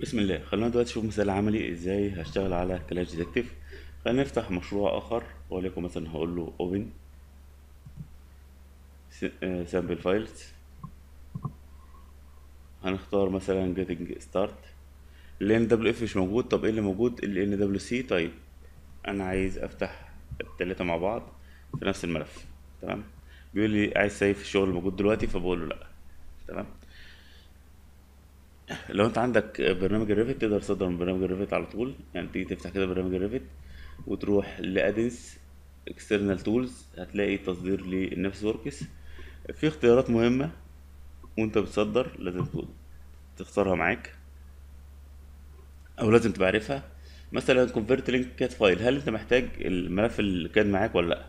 بسم الله خلونا دلوقتي نشوف مثال عملي ازاي هشتغل على كلاش ديتكتيف خلينا نفتح مشروع اخر وليكن مثلا هقول له اوبن سامبل فايلز هنختار مثلا جيتنج ستارت ال اف مش موجود طب ايه اللي موجود ال ان دبليو سي طيب انا عايز افتح التلاتة مع بعض في نفس الملف تمام بيقول لي عايز سيف الشغل الموجود دلوقتي فبقول له لا تمام لو انت عندك برنامج الريفت تقدر تصدر من برنامج الريفت على طول يعني تيجي تفتح كده برنامج الريفت وتروح لادنس اكسترنال تولز هتلاقي تصدير للنفس وركس في اختيارات مهمه وانت بتصدر لازم تختارها معاك او لازم تبقى عارفها مثلا كونفرت لينك كات فايل هل انت محتاج الملف اللي كان معاك ولا لا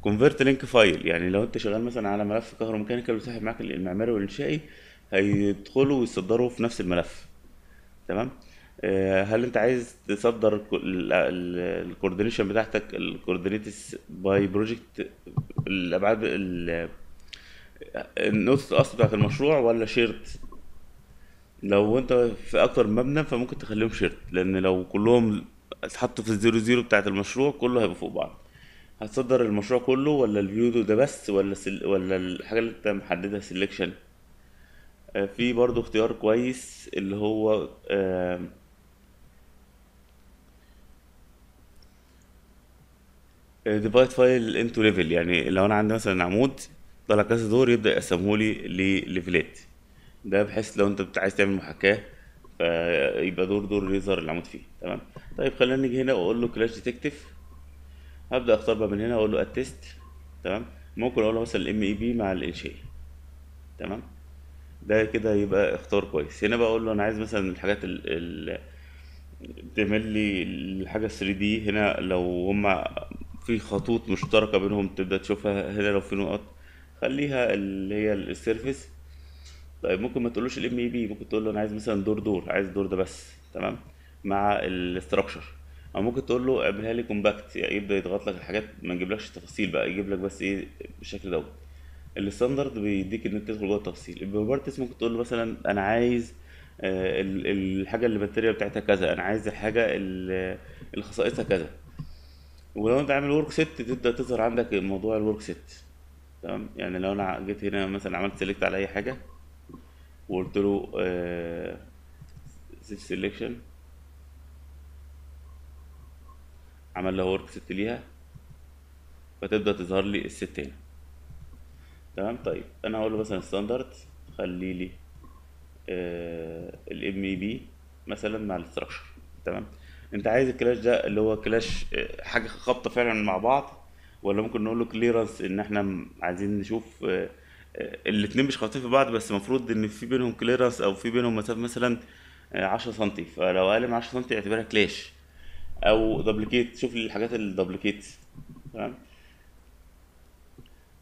كونفرت لينك فايل يعني لو انت شغال مثلا على ملف كهروميكانيكال وساحب معاك المعماري والانشائي هيدخلوا ويصدروا في نفس الملف تمام آه، هل انت عايز تصدر الكوردينيشن بتاعتك الكوردينيتس باي بروجكت الابعاد النص الاصل بتاعت المشروع ولا شيرت لو انت في اكتر مبنى فممكن تخليهم شيرت لان لو كلهم اتحطوا في الزيرو زيرو بتاعت المشروع كله هيبقى فوق بعض هتصدر المشروع كله ولا الفيو ده بس ولا سل... ولا الحاجه اللي انت محددها سيلكشن آه، في برضو اختيار كويس اللي هو ديفايد فايل انتو ليفل يعني لو انا عندي مثلا عمود طلع كذا دور يبدا يقسمه لي لليفلات ده بحيث لو انت عايز تعمل محاكاه فيبقى دور دور يظهر العمود فيه تمام طيب خلينا نيجي هنا واقول له كلاش ديتكتيف هبدا اختار بقى من هنا واقول له اتست تمام ممكن اقول له مثلا الام اي بي مع الانشاء تمام ده كده يبقى اختار كويس هنا بقى اقول له انا عايز مثلا الحاجات ال ال تعمل لي الحاجه 3 دي هنا لو هما في خطوط مشتركه بينهم تبدا تشوفها هنا لو في نقط خليها اللي هي السيرفيس طيب ممكن ما تقولوش الام اي بي ممكن تقول له انا عايز مثلا دور دور عايز الدور ده بس تمام مع الاستراكشر او ممكن تقول له اعملها لي كومباكت يعني يبدا يضغط لك الحاجات ما يجيبلكش تفاصيل بقى يجيب لك بس ايه بالشكل دوت الستاندرد بيديك انك تدخل جوه التفصيل البروبرتيز ممكن تقول له مثلا انا عايز آه، الحاجه اللي البكتيريا بتاعتها كذا انا عايز الحاجه اللي خصائصها كذا ولو انت عامل ورك سيت تبدا تظهر عندك موضوع الورك سيت تمام يعني لو انا جيت هنا مثلا عملت سيلكت على اي حاجه وقلت له سيف آه، سيلكشن عمل لها ورك سيت ليها فتبدا تظهر لي الست هنا تمام طيب انا هقول له مثلا ستاندرد خلي لي الام اي بي مثلا مع الاستراكشر تمام انت عايز الكلاش ده اللي هو كلاش آه، حاجه خابطه فعلا مع بعض ولا ممكن نقول له كليرنس ان احنا عايزين نشوف آه، آه، الاتنين مش خابطين في بعض بس المفروض ان في بينهم كليرنس او في بينهم مسافه مثلا 10 سم فلو اقل من 10 سم اعتبرها كلاش او دبليكيت شوف لي الحاجات الدبليكيت تمام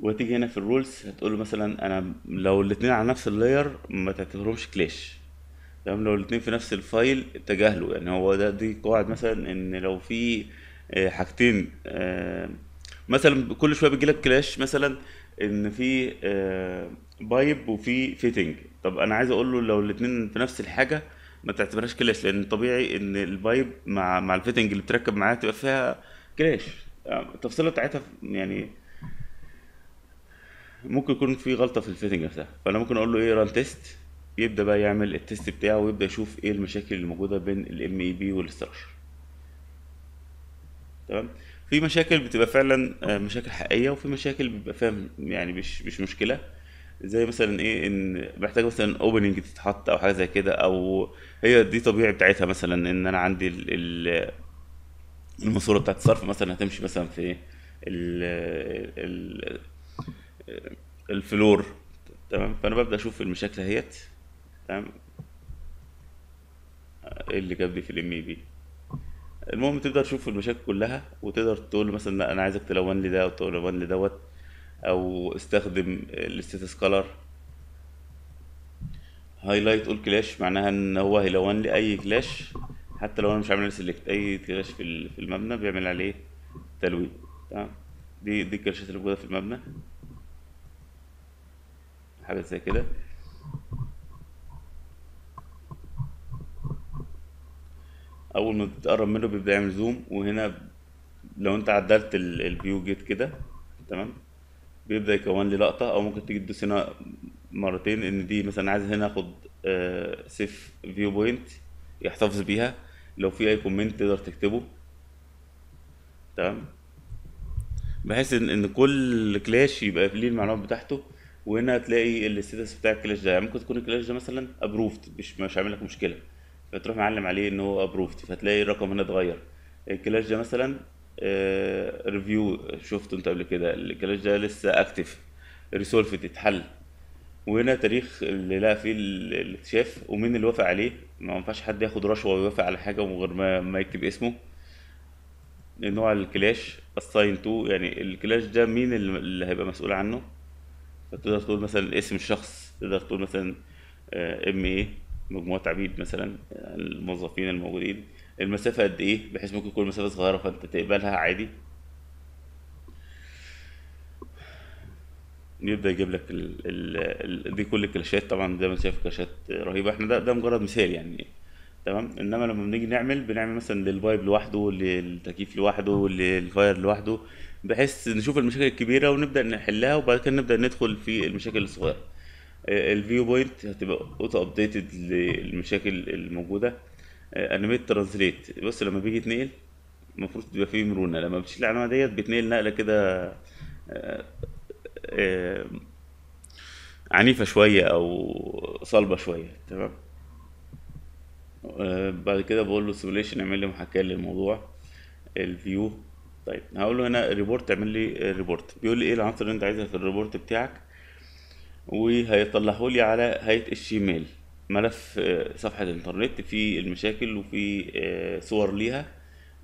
وتيجي هنا في الرولز هتقول له مثلا انا لو الاثنين على نفس اللاير ما تعتبرهمش كلاش تمام لو الاثنين في نفس الفايل تجاهله يعني هو ده دي قواعد مثلا ان لو في آه، حاجتين آه، مثلا كل شويه بيجيلك كلاش مثلا ان في بايب آه، وفي فيتنج طب انا عايز اقول له لو الاثنين في نفس الحاجه ما تعتبرهاش كلاش لان طبيعي ان البايب مع مع الفيتنج اللي بتركب معاها تبقى فيها كلاش التفصيله بتاعتها يعني ممكن يكون في غلطه في الفيتنج نفسها فانا ممكن اقول له ايه ران تيست يبدا بقى يعمل التيست بتاعه ويبدا يشوف ايه المشاكل اللي موجوده بين الام اي بي والاستراكشر تمام في مشاكل بتبقى فعلا آه، مشاكل حقيقيه وفي مشاكل بيبقى فاهم يعني مش مش مشكله زي مثلا ايه ان محتاج مثلا اوبننج تتحط او حاجه زي كده او هي دي طبيعي بتاعتها مثلا ان انا عندي ال الماسوره بتاعت الصرف مثلا هتمشي مثلا في ال ال الفلور تمام فانا ببدا اشوف المشاكل اهيت تمام ايه اللي جاب لي في الام بي المهم تقدر تشوف المشاكل كلها وتقدر تقول مثلا انا عايزك تلون لي ده او تلون لي دوت او استخدم الاستاتس كلر هايلايت اول كلاش معناها ان هو هيلون لي اي كلاش حتى لو انا مش عامل سيلكت اي كلاش في المبنى بيعمل عليه تلوين تمام دي دي الكلاشات اللي موجوده في المبنى حاجه زي كده اول ما بتقرب منه بيبدا يعمل زوم وهنا لو انت عدلت الفيو جيت كده تمام بيبدا يكون لي لقطه او ممكن تيجي تدوس هنا مرتين ان دي مثلا عايز هنا اخد سيف فيو بوينت يحتفظ بيها لو في اي كومنت تقدر تكتبه تمام بحيث ان كل كلاش يبقى ليه المعلومات بتاعته وهنا هتلاقي الستاتس بتاع الكلاش ده يعني ممكن تكون الكلاش ده مثلا ابروفد مش مش عامل لك مشكله فتروح معلم عليه ان هو ابروفد فتلاقي الرقم هنا اتغير الكلاش ده مثلا ريفيو شفته انت قبل كده الكلاش ده لسه اكتف ريسولفد اتحل وهنا تاريخ اللي لقى فيه الاكتشاف ومين اللي وافق عليه ما ينفعش حد ياخد رشوه ويوافق على حاجه من غير ما, ما يكتب اسمه نوع الكلاش اساين تو يعني الكلاش ده مين اللي هيبقى مسؤول عنه فتقدر تقول مثلا اسم الشخص تقدر تقول مثلا آه، ام ايه مجموعة عبيد مثلا الموظفين الموجودين المسافة قد ايه بحيث ممكن تكون مسافة صغيرة فانت تقبلها عادي يبدا يجيب لك الـ الـ الـ دي كل الكلاشات طبعا زي ما شايف كلاشات رهيبه احنا ده ده مجرد مثال يعني تمام انما لما بنيجي نعمل بنعمل مثلا للبايب لوحده للتكييف لوحده للفاير لوحده بحيث نشوف المشاكل الكبيره ونبدا نحلها وبعد كده نبدا ندخل في المشاكل الصغيره آه، الفيو بوينت هتبقى اوتو ابديتد للمشاكل الموجوده انيميت آه، ترانزليت بص لما بيجي يتنقل المفروض تبقى فيه مرونه لما بتشيل العلامه ديت بيتنقل نقله كده آه، عنيفه شويه او صلبه شويه تمام بعد كده بقول له سيموليشن اعمل لي محاكاه للموضوع الفيو طيب هقول له هنا ريبورت اعمل لي ريبورت بيقول لي ايه العناصر اللي انت عايزها في الريبورت بتاعك وهيطلعه لي على هيئه الشيميل ملف آه، صفحه الانترنت فيه المشاكل وفيه آه، صور ليها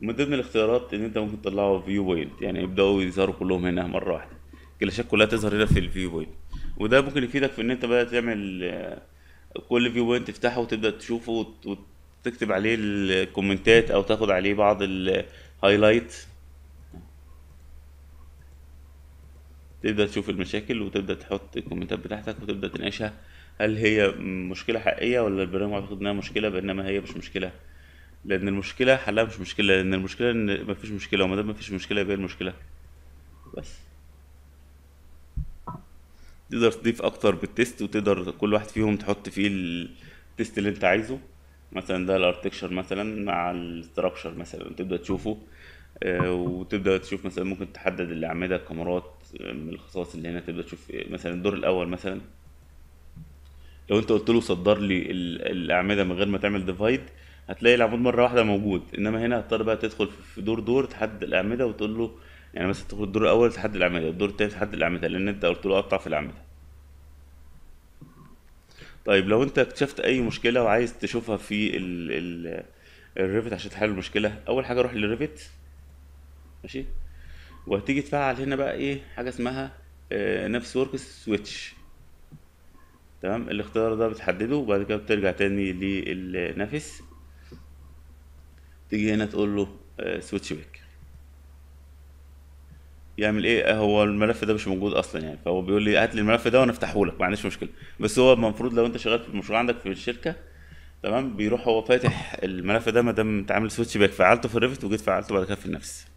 ومن ضمن الاختيارات ان انت ممكن تطلعه فيو بوينت يعني يبداوا يظهروا كلهم هنا مره واحده الكلاشات كلها تظهر هنا في الفيو بوينت وده ممكن يفيدك في ان انت بقى تعمل آه، كل فيو بوينت تفتحه وتبدا تشوفه وتكتب عليه الكومنتات او تاخد عليه بعض الهايلايت تبدا تشوف المشاكل وتبدا تحط الكومنتات بتاعتك وتبدا تناقشها هل هي مشكله حقيقيه ولا البرنامج معتقد انها مشكله بانما هي مش مشكله لان المشكله حلها مش مشكله لان المشكله ان مفيش مشكله وما دام مفيش مشكله يبقى المشكله بس تقدر تضيف اكتر بالتيست وتقدر كل واحد فيهم تحط فيه التيست اللي انت عايزه مثلا ده الارتكشر مثلا مع الاستراكشر مثلا تبدا تشوفه آه، وتبدا تشوف مثلا ممكن تحدد الاعمده الكاميرات من الخصائص اللي هنا تبدا تشوف إيه، مثلا الدور الاول مثلا لو انت قلت له صدر لي الاعمده من غير ما تعمل ديفايد هتلاقي العمود مره واحده موجود انما هنا هتضطر بقى تدخل في دور دور تحدد الاعمده وتقول له يعني مثلا تدخل الدور الاول تحدد الاعمده الدور الثاني تحدد الاعمده لان انت قلت له اقطع في الاعمده طيب لو انت اكتشفت اي مشكله وعايز تشوفها في ال ال الريفت عشان تحل المشكله اول حاجه روح للريفت ماشي وهتيجي تفعل هنا بقى ايه حاجه اسمها آه، نفس ورك سويتش تمام الاختيار ده بتحدده وبعد كده بترجع تاني للنفس تيجي هنا تقول له سويتش آه، باك يعمل ايه آه، هو الملف ده مش موجود اصلا يعني فهو بيقول لي هات لي الملف ده وانا افتحه لك ما عنديش مشكله بس هو المفروض لو انت شغال في المشروع عندك في الشركه تمام بيروح هو فاتح الملف ده ما دام انت عامل سويتش باك فعلته في الريفت وجيت فعلته بعد كده في النفس